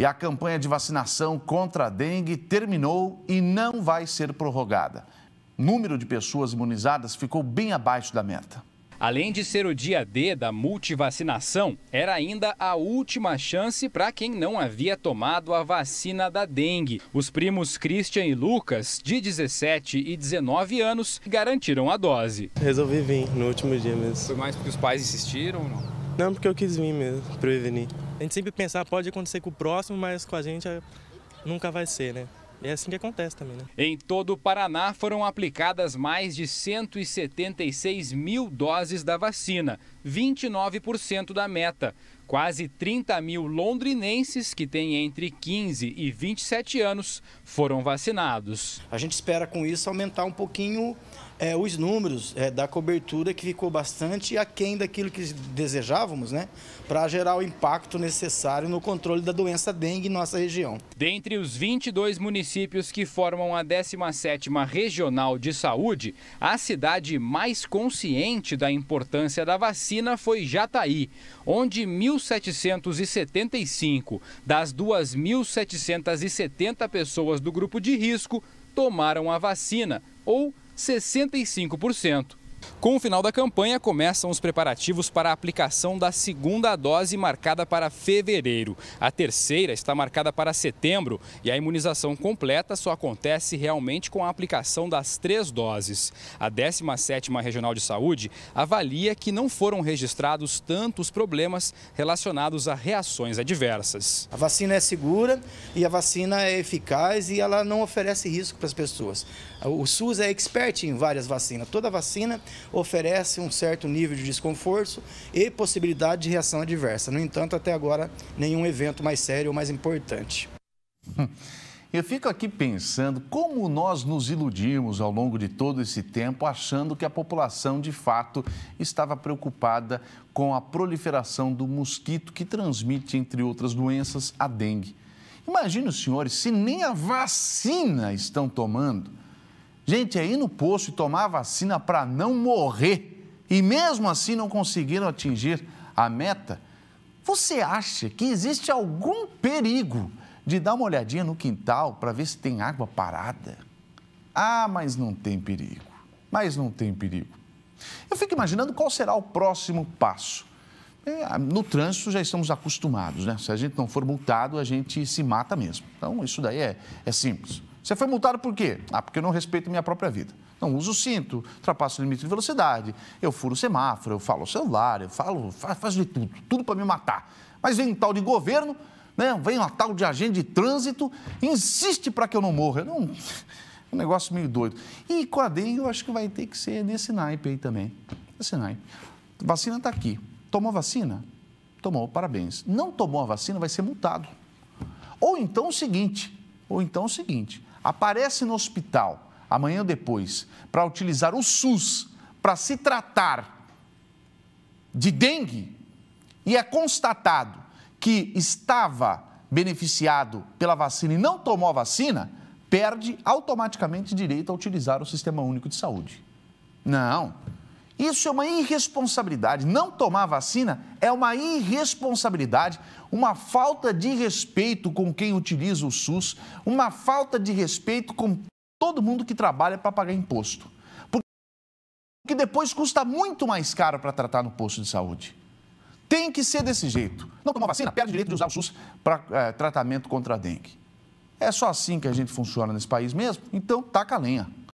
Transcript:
E a campanha de vacinação contra a dengue terminou e não vai ser prorrogada. O número de pessoas imunizadas ficou bem abaixo da meta. Além de ser o dia D da multivacinação, era ainda a última chance para quem não havia tomado a vacina da dengue. Os primos Christian e Lucas, de 17 e 19 anos, garantiram a dose. Resolvi vir no último dia mesmo. Foi mais porque os pais insistiram? Não, não porque eu quis vir mesmo, prevenir. A gente sempre pensar, pode acontecer com o próximo, mas com a gente é, nunca vai ser, né? É assim que acontece também, né? Em todo o Paraná foram aplicadas mais de 176 mil doses da vacina, 29% da meta. Quase 30 mil londrinenses que têm entre 15 e 27 anos foram vacinados. A gente espera com isso aumentar um pouquinho é, os números é, da cobertura que ficou bastante aquém daquilo que desejávamos, né? Para gerar o impacto necessário no controle da doença dengue em nossa região. Dentre os 22 municípios que formam a 17ª Regional de Saúde, a cidade mais consciente da importância da vacina foi Jataí, onde 1.775 das 2.770 pessoas do grupo de risco tomaram a vacina ou 65%. Com o final da campanha, começam os preparativos para a aplicação da segunda dose marcada para fevereiro. A terceira está marcada para setembro e a imunização completa só acontece realmente com a aplicação das três doses. A 17ª Regional de Saúde avalia que não foram registrados tantos problemas relacionados a reações adversas. A vacina é segura e a vacina é eficaz e ela não oferece risco para as pessoas. O SUS é expert em várias vacinas. Toda vacina oferece um certo nível de desconforto e possibilidade de reação adversa. No entanto, até agora, nenhum evento mais sério ou mais importante. Eu fico aqui pensando como nós nos iludimos ao longo de todo esse tempo, achando que a população de fato estava preocupada com a proliferação do mosquito que transmite, entre outras doenças, a dengue. Imagine os senhores se nem a vacina estão tomando. Gente, é ir no posto e tomar vacina para não morrer e mesmo assim não conseguiram atingir a meta. Você acha que existe algum perigo de dar uma olhadinha no quintal para ver se tem água parada? Ah, mas não tem perigo. Mas não tem perigo. Eu fico imaginando qual será o próximo passo. É, no trânsito já estamos acostumados, né? Se a gente não for multado, a gente se mata mesmo. Então, isso daí é, é simples. Você foi multado por quê? Ah, porque eu não respeito minha própria vida. Não uso cinto, ultrapasso o limite de velocidade, eu furo o semáforo, eu falo o celular, eu falo, faz de tudo, tudo para me matar. Mas vem um tal de governo, né? vem uma tal de agente de trânsito, insiste para que eu não morra. Não, um negócio meio doido. E com a dengue, eu acho que vai ter que ser nesse naipe aí também. Nesse naipe. vacina está aqui. Tomou vacina? Tomou, parabéns. Não tomou a vacina, vai ser multado. Ou então é o seguinte, ou então é o seguinte, aparece no hospital amanhã depois para utilizar o SUS para se tratar de dengue e é constatado que estava beneficiado pela vacina e não tomou a vacina, perde automaticamente direito a utilizar o Sistema Único de Saúde. Não, isso é uma irresponsabilidade. Não tomar vacina é uma irresponsabilidade, uma falta de respeito com quem utiliza o SUS, uma falta de respeito com todo mundo que trabalha para pagar imposto. Porque depois custa muito mais caro para tratar no posto de saúde. Tem que ser desse jeito. Não tomar vacina, perde o direito de usar o SUS para é, tratamento contra a dengue. É só assim que a gente funciona nesse país mesmo? Então, taca a lenha.